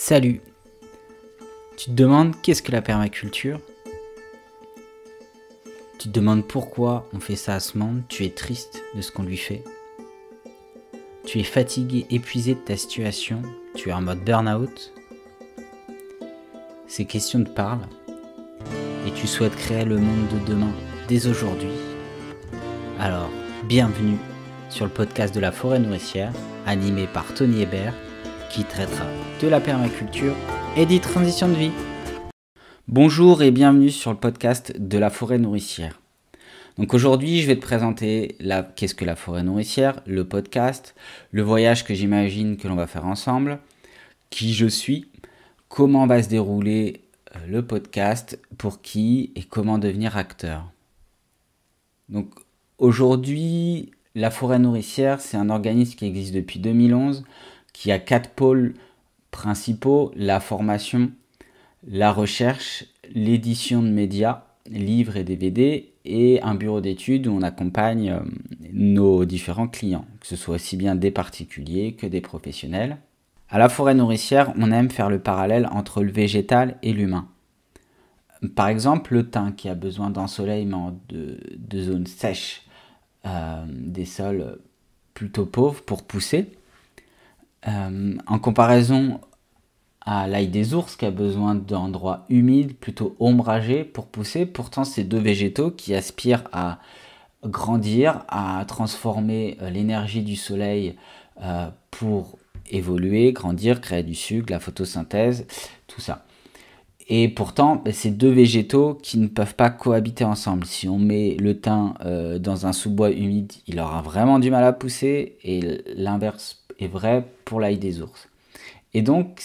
Salut Tu te demandes qu'est-ce que la permaculture Tu te demandes pourquoi on fait ça à ce monde Tu es triste de ce qu'on lui fait Tu es fatigué, épuisé de ta situation Tu es en mode burn-out Ces questions te parlent et tu souhaites créer le monde de demain dès aujourd'hui. Alors, bienvenue sur le podcast de la forêt nourricière animé par Tony Hébert qui traitera de la permaculture et des transitions de vie. Bonjour et bienvenue sur le podcast de la forêt nourricière. Donc aujourd'hui, je vais te présenter la... qu'est-ce que la forêt nourricière, le podcast, le voyage que j'imagine que l'on va faire ensemble, qui je suis, comment va se dérouler euh, le podcast, pour qui et comment devenir acteur. Donc aujourd'hui, la forêt nourricière, c'est un organisme qui existe depuis 2011 qui a quatre pôles principaux, la formation, la recherche, l'édition de médias, livres et DVD, et un bureau d'études où on accompagne euh, nos différents clients, que ce soit aussi bien des particuliers que des professionnels. À la forêt nourricière, on aime faire le parallèle entre le végétal et l'humain. Par exemple, le thym qui a besoin d'ensoleillement, de, de zones sèches, euh, des sols plutôt pauvres pour pousser, euh, en comparaison à l'ail des ours qui a besoin d'endroits humides, plutôt ombragés pour pousser, pourtant ces deux végétaux qui aspirent à grandir, à transformer euh, l'énergie du soleil euh, pour évoluer, grandir, créer du sucre, la photosynthèse, tout ça. Et pourtant, bah, ces deux végétaux qui ne peuvent pas cohabiter ensemble. Si on met le thym dans un sous-bois humide, il aura vraiment du mal à pousser et l'inverse est vrai pour l'ail des ours. Et donc,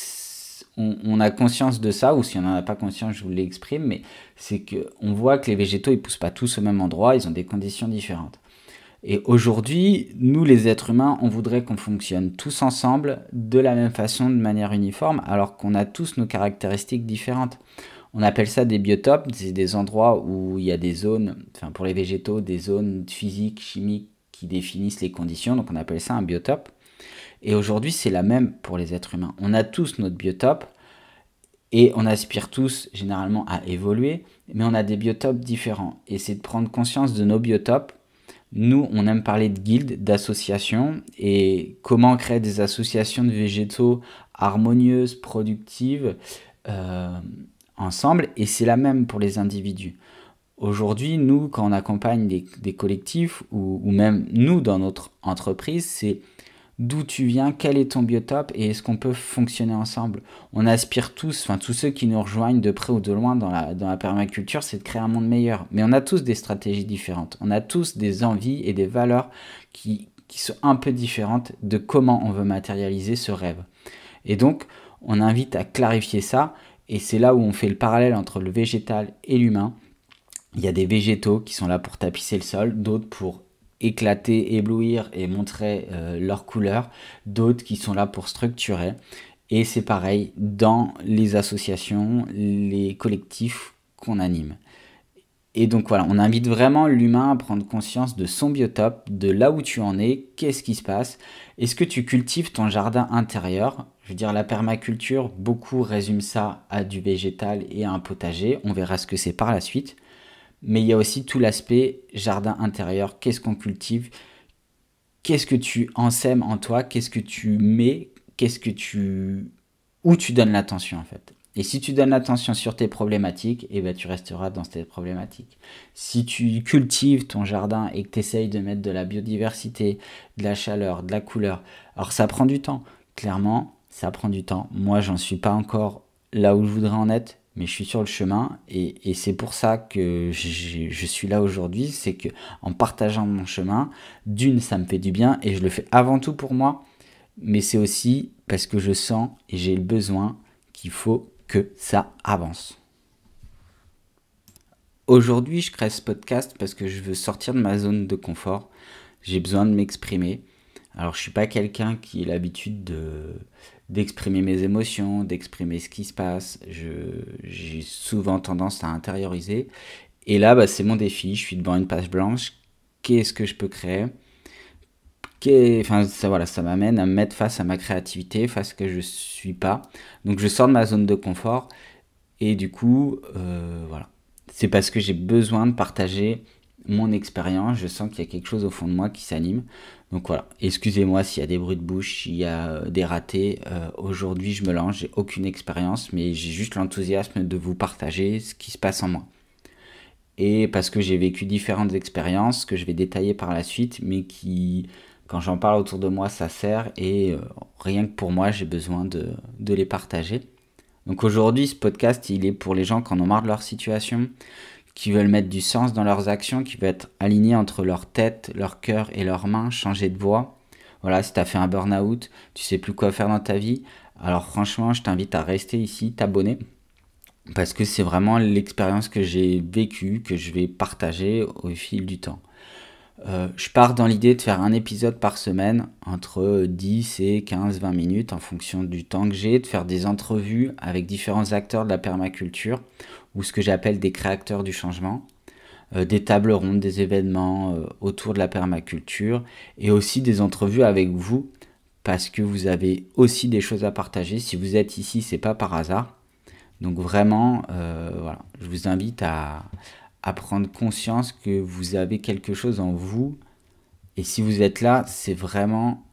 on, a conscience de ça, ou si on n'en a pas conscience, je vous l'exprime, mais c'est qu'on voit que les végétaux, ils poussent pas tous au même endroit, ils ont des conditions différentes. Et aujourd'hui, nous les êtres humains, on voudrait qu'on fonctionne tous ensemble de la même façon, de manière uniforme, alors qu'on a tous nos caractéristiques différentes. On appelle ça des biotopes, c'est des endroits où il y a des zones, enfin pour les végétaux, des zones physiques, chimiques qui définissent les conditions, donc on appelle ça un biotope. Et aujourd'hui, c'est la même pour les êtres humains. On a tous notre biotope et on aspire tous généralement à évoluer, mais on a des biotopes différents. Et c'est de prendre conscience de nos biotopes. Nous, on aime parler de guildes, d'associations, et comment créer des associations de végétaux harmonieuses, productives, euh, ensemble. Et c'est la même pour les individus. Aujourd'hui, nous, quand on accompagne des, collectifs, ou même nous dans notre entreprise, c'est d'où tu viens, quel est ton biotope et est-ce qu'on peut fonctionner ensemble. On aspire tous, enfin tous ceux qui nous rejoignent de près ou de loin dans la, dans la permaculture, c'est de créer un monde meilleur. Mais on a tous des stratégies différentes, on a tous des envies et des valeurs qui, qui sont un peu différentes de comment on veut matérialiser ce rêve. Et donc, on invite à clarifier ça, et c'est là où on fait le parallèle entre le végétal et l'humain. Il y a des végétaux qui sont là pour tapisser le sol, d'autres pour éclater, éblouir et montrer euh, leurs couleurs, d'autres qui sont là pour structurer. Et c'est pareil dans les associations, les collectifs qu'on anime. Et donc voilà, on invite vraiment l'humain à prendre conscience de son biotope, de là où tu en es, qu'est-ce qui se passe, est-ce que tu cultives ton jardin intérieur Je veux dire, la permaculture, beaucoup résume ça à du végétal et à un potager, on verra ce que c'est par la suite mais il y a aussi tout l'aspect jardin intérieur. Qu'est-ce qu'on cultive Qu'est-ce que tu ensèmes en toi Qu'est-ce que tu mets Qu'est-ce que tu où tu donnes l'attention en fait Et si tu donnes l'attention sur tes problématiques, eh ben, tu resteras dans tes problématiques. Si tu cultives ton jardin et que tu essayes de mettre de la biodiversité, de la chaleur, de la couleur, alors ça prend du temps. Clairement, ça prend du temps. Moi, j'en suis pas encore là où je voudrais en être mais je suis sur le chemin et, c'est pour ça que je, suis là aujourd'hui, c'est que en partageant mon chemin, d'une ça me fait du bien et je le fais avant tout pour moi, mais c'est aussi parce que je sens et j'ai le besoin qu'il faut que ça avance. Aujourd'hui, je crée ce podcast parce que je veux sortir de ma zone de confort. J'ai besoin de m'exprimer. Alors, je suis pas quelqu'un qui ait l'habitude de d'exprimer mes émotions, d'exprimer ce qui se passe. J'ai souvent tendance à intérioriser. Et là, bah, c'est mon défi. Je suis devant une page blanche. Qu'est-ce que je peux créer Enfin, ça, ça m'amène à me mettre face à ma créativité, face à ce que je suis pas. Donc, je sors de ma zone de confort. Et du coup, euh, voilà. C'est parce que j'ai besoin de partager mon expérience, je sens qu'il y a quelque chose au fond de moi qui s'anime. Donc voilà, excusez-moi s'il y a des bruits de bouche, s'il y a euh, des ratés. Euh, aujourd'hui, je me lance, j'ai aucune expérience, mais j'ai juste l'enthousiasme de vous partager ce qui se passe en moi. Et parce que j'ai vécu différentes expériences que je vais détailler par la suite, mais qui, quand j'en parle autour de moi, ça sert et euh, rien que pour moi, j'ai besoin de, de les partager. Donc aujourd'hui, ce podcast, il est pour les gens qui en ont marre de leur situation, qui veulent mettre du sens dans leurs actions, qui veulent être alignés entre leur tête, leur cœur et leurs mains, changer de voix. Voilà, si tu as fait un burn-out, tu sais plus quoi faire dans ta vie, alors franchement, je t'invite à rester ici, t'abonner, parce que c'est vraiment l'expérience que j'ai vécue, que je vais partager au fil du temps. Euh, je pars dans l'idée de faire un épisode par semaine, entre 10 et 15-20 minutes en fonction du temps que j'ai, de faire des entrevues avec différents acteurs de la permaculture ou ce que j'appelle des créateurs du changement, euh, des tables rondes, des événements euh, autour de la permaculture et aussi des entrevues avec vous parce que vous avez aussi des choses à partager. Si vous êtes ici, c'est pas par hasard. Donc vraiment, voilà, je vous invite à, à prendre conscience que vous avez quelque chose en vous. Et si vous êtes là, c'est vraiment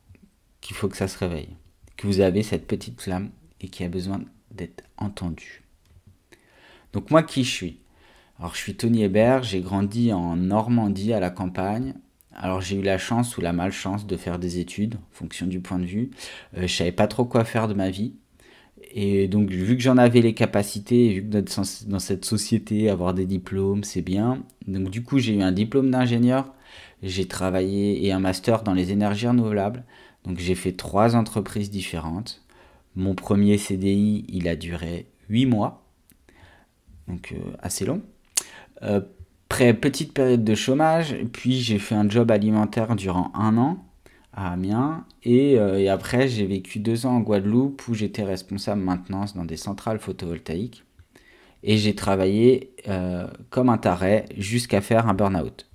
qu'il faut que ça se réveille. Que vous avez cette petite flamme et qui a besoin d'être entendue. Donc moi, qui je suis Alors je suis Tony Hébert, j'ai grandi en Normandie, à la campagne. Alors j'ai eu la chance ou la malchance de faire des études, en fonction du point de vue. Euh, je savais pas trop quoi faire de ma vie. Et donc, vu que j'en avais les capacités, vu que dans cette société, avoir des diplômes, c'est bien. Donc, du coup, j'ai eu un diplôme d'ingénieur. J'ai travaillé et un master dans les énergies renouvelables. Donc, j'ai fait trois entreprises différentes. Mon premier CDI, il a duré huit mois. Donc, euh, assez long. après euh, petite période de chômage, puis j'ai fait un job alimentaire durant un an à Amiens. Euh, et, après, j'ai vécu deux ans en Guadeloupe où j'étais responsable maintenance dans des centrales photovoltaïques. Et j'ai travaillé euh, comme un taré jusqu'à faire un burn-out.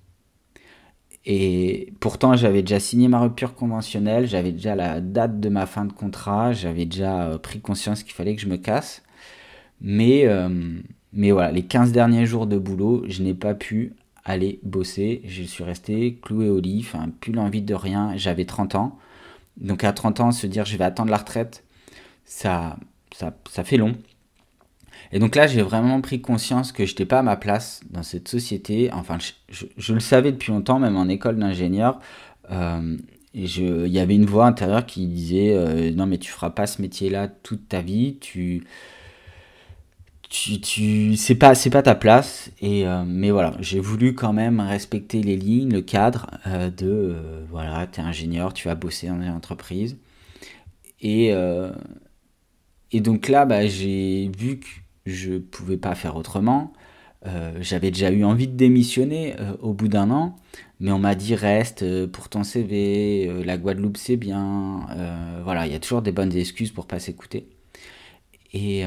Et pourtant, j'avais déjà signé ma rupture conventionnelle, j'avais déjà la date de ma fin de contrat, j'avais déjà euh, pris conscience qu'il fallait que je me casse. Mais, mais voilà, les 15 derniers jours de boulot, je n'ai pas pu aller bosser. Je suis resté cloué au lit, enfin, plus l'envie de rien. J'avais 30 ans. Donc à 30 ans, se dire je vais attendre la retraite, ça, ça, ça fait long. Et donc là, j'ai vraiment pris conscience que je n'étais pas à ma place dans cette société. Enfin, je, le savais depuis longtemps, même en école d'ingénieur. Euh, il y avait une voix intérieure qui disait euh, non mais tu feras pas ce métier là toute ta vie tu tu, tu c'est pas c'est pas ta place et euh, mais voilà j'ai voulu quand même respecter les lignes le cadre euh, de euh, voilà tu es ingénieur tu vas bosser dans une entreprise et et donc là bah, j'ai vu que je pouvais pas faire autrement j'avais déjà eu envie de démissionner au bout d'un an mais on m'a dit reste pour ton CV la Guadeloupe c'est bien voilà il y a toujours des bonnes excuses pour pas s'écouter et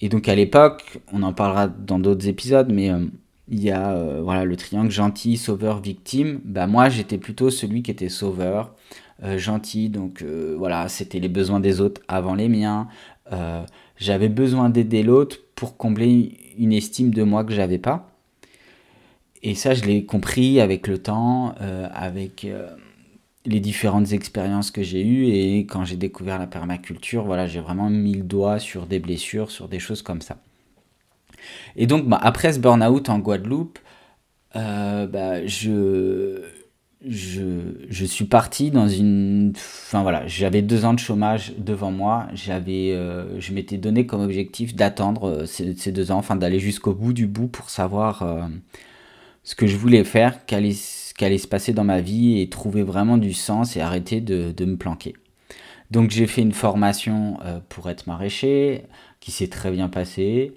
et donc à l'époque, on en parlera dans d'autres épisodes, mais euh, il y a euh, voilà, le triangle gentil, sauveur, victime. Bah, moi, j'étais plutôt celui qui était sauveur, euh, gentil, donc voilà, c'était les besoins des autres avant les miens. j'avais besoin d'aider l'autre pour combler une estime de moi que j'avais pas. Et ça, je l'ai compris avec le temps, avec les différentes expériences que j'ai eues et quand j'ai découvert la permaculture, voilà, j'ai vraiment mis le doigt sur des blessures, sur des choses comme ça. Et donc, bah, après ce burn-out en Guadeloupe, euh, bah, je, je, suis parti dans une... Enfin voilà, j'avais deux ans de chômage devant moi. J'avais, euh, je m'étais donné comme objectif d'attendre euh, ces, deux ans, enfin d'aller jusqu'au bout du bout pour savoir ce que je voulais faire, Qu'allait allait se passer dans ma vie et trouver vraiment du sens et arrêter de, me planquer. Donc j'ai fait une formation euh, pour être maraîcher qui s'est très bien passée.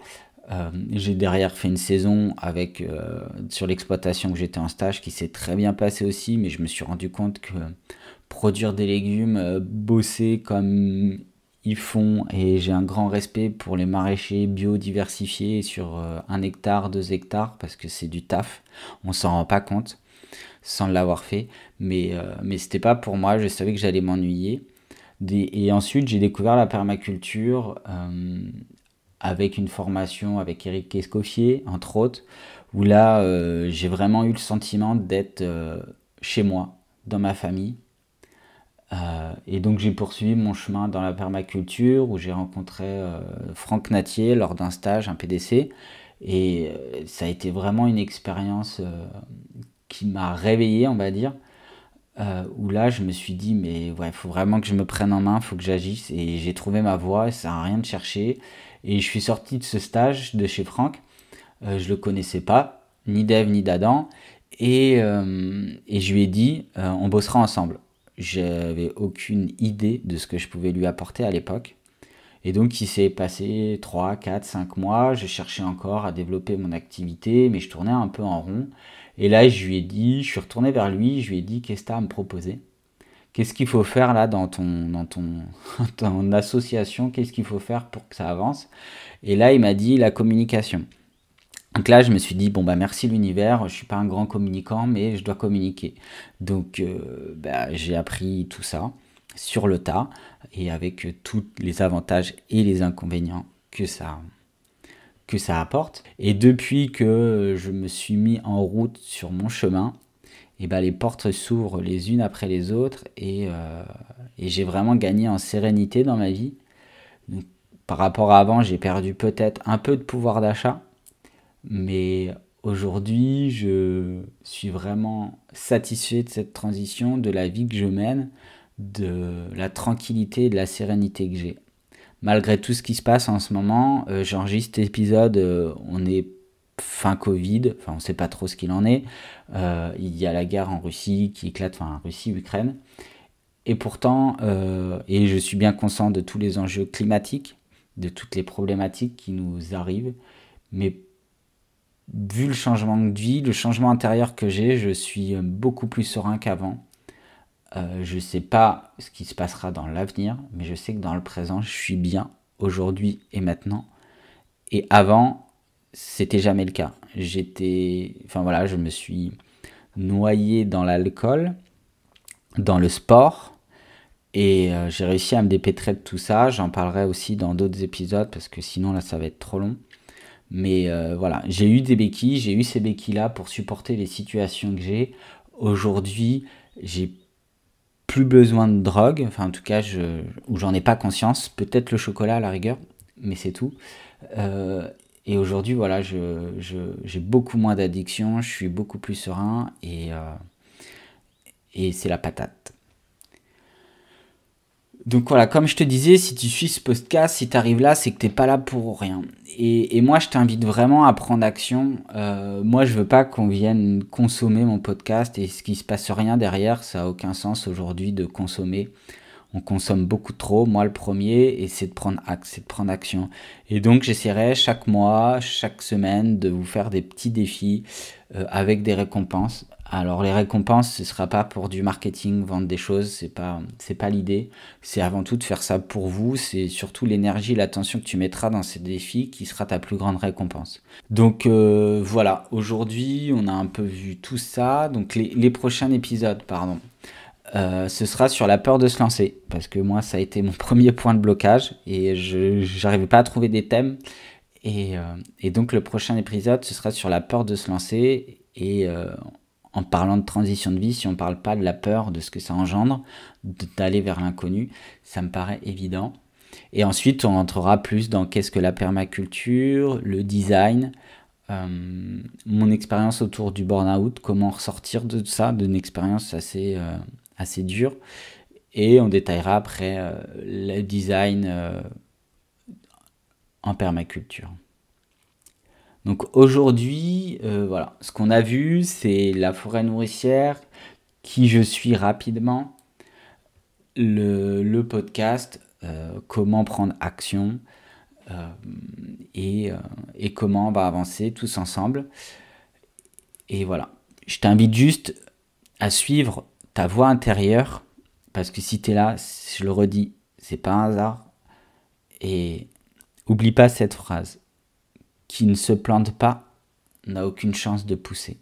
Euh, j'ai derrière fait une saison avec euh, sur l'exploitation que j'étais en stage qui s'est très bien passée aussi, mais je me suis rendu compte que produire des légumes, bosser comme ils font, et j'ai un grand respect pour les maraîchers biodiversifiés sur un hectare, deux hectares, parce que c'est du taf, on s'en rend pas compte sans l'avoir fait. Mais, euh, mais c'était pas pour moi, je savais que j'allais m'ennuyer. Et ensuite, j'ai découvert la permaculture euh, avec une formation avec Eric Escoffier, entre autres, où là, euh, j'ai vraiment eu le sentiment d'être chez moi, dans ma famille. et donc, j'ai poursuivi mon chemin dans la permaculture où j'ai rencontré Franck Natier lors d'un stage, un PDC. Et ça a été vraiment une expérience qui m'a réveillé, on va dire. Euh, où là, je me suis dit, mais ouais, faut vraiment que je me prenne en main, il faut que j'agisse. Et j'ai trouvé ma voie, ça n'a rien de chercher. Et je suis sorti de ce stage de chez Franck. Euh, je le connaissais pas, ni d'Eve ni d'Adam. Et, euh, et, je lui ai dit, euh, on bossera ensemble. J'avais aucune idée de ce que je pouvais lui apporter à l'époque. Et donc, il s'est passé 3, 4, 5 mois. Je cherchais encore à développer mon activité, mais je tournais un peu en rond. Et là, je lui ai dit, je suis retourné vers lui, je lui ai dit, qu'est-ce que tu as à me proposer Qu'est-ce qu'il faut faire là dans ton, ton, association Qu'est-ce qu'il faut faire pour que ça avance Et là, il m'a dit la communication. Donc là, je me suis dit, bon, bah merci l'univers, je ne suis pas un grand communicant, mais je dois communiquer. Donc euh, bah, j'ai appris tout ça sur le tas et avec tous les avantages et les inconvénients que ça a que ça apporte. Et depuis que je me suis mis en route sur mon chemin, et eh ben les portes s'ouvrent les unes après les autres et, euh, j'ai vraiment gagné en sérénité dans ma vie. par rapport à avant, j'ai perdu peut-être un peu de pouvoir d'achat, mais aujourd'hui, je suis vraiment satisfait de cette transition, de la vie que je mène, de la tranquillité et de la sérénité que j'ai malgré tout ce qui se passe en ce moment, j'enregistre euh, cet épisode, euh, on est fin Covid, enfin on sait pas trop ce qu'il en est, euh, il y a la guerre en Russie qui éclate, enfin Russie, Ukraine, et pourtant, et je suis bien conscient de tous les enjeux climatiques, de toutes les problématiques qui nous arrivent, mais vu le changement de vie, le changement intérieur que j'ai, je suis beaucoup plus serein qu'avant. Euh, je sais pas ce qui se passera dans l'avenir, mais je sais que dans le présent, je suis bien aujourd'hui et maintenant. Et avant, c'était jamais le cas. J'étais, enfin voilà, je me suis noyé dans l'alcool, dans le sport, et euh, j'ai réussi à me dépêtrer de tout ça. J'en parlerai aussi dans d'autres épisodes parce que sinon là, ça va être trop long. Mais euh, voilà, j'ai eu des béquilles, j'ai eu ces béquilles là pour supporter les situations que j'ai. Aujourd'hui, j'ai plus besoin de drogue, enfin en tout cas, je, ou j'en ai pas conscience, peut-être le chocolat à la rigueur, mais c'est tout. Euh, et aujourd'hui, voilà, j'ai je, j'ai beaucoup moins d'addiction, je suis beaucoup plus serein et, euh, et c'est la patate. Donc voilà, comme je te disais, si tu suis ce podcast, si tu arrives là, c'est que t'es pas là pour rien. Et, moi, je t'invite vraiment à prendre action. Euh, moi, je veux pas qu'on vienne consommer mon podcast et ce qui se passe rien derrière, ça a aucun sens aujourd'hui de consommer. On consomme beaucoup trop, moi le premier, et c'est de prendre acte, c'est de prendre action. Et donc j'essaierai chaque mois, chaque semaine de vous faire des petits défis euh, avec des récompenses. Alors les récompenses, ce sera pas pour du marketing, vendre des choses, c'est pas c'est pas l'idée. C'est avant tout de faire ça pour vous, c'est surtout l'énergie, l'attention que tu mettras dans ces défis qui sera ta plus grande récompense. Donc euh, voilà, aujourd'hui on a un peu vu tout ça. Donc les, les prochains épisodes, pardon. Euh, ce sera sur la peur de se lancer, parce que moi ça a été mon premier point de blocage et je n'arrivais pas à trouver des thèmes. Et, euh, et, donc le prochain épisode, ce sera sur la peur de se lancer et en parlant de transition de vie, si on ne parle pas de la peur, de ce que ça engendre, d'aller vers l'inconnu, ça me paraît évident. Et ensuite, on rentrera plus dans qu'est-ce que la permaculture, le design, euh, mon expérience autour du burn-out, comment ressortir de ça, d'une expérience assez, euh, assez dure. Et on détaillera après euh, le design en permaculture. Donc aujourd'hui, euh, voilà, ce qu'on a vu, c'est la forêt nourricière, qui je suis rapidement, le, podcast, euh, comment prendre action euh, et, comment on va avancer tous ensemble. Et voilà, je t'invite juste à suivre ta voix intérieure, parce que si tu es là, je le redis, c'est pas un hasard. Et oublie pas cette phrase qui ne se plante pas n'a aucune chance de pousser.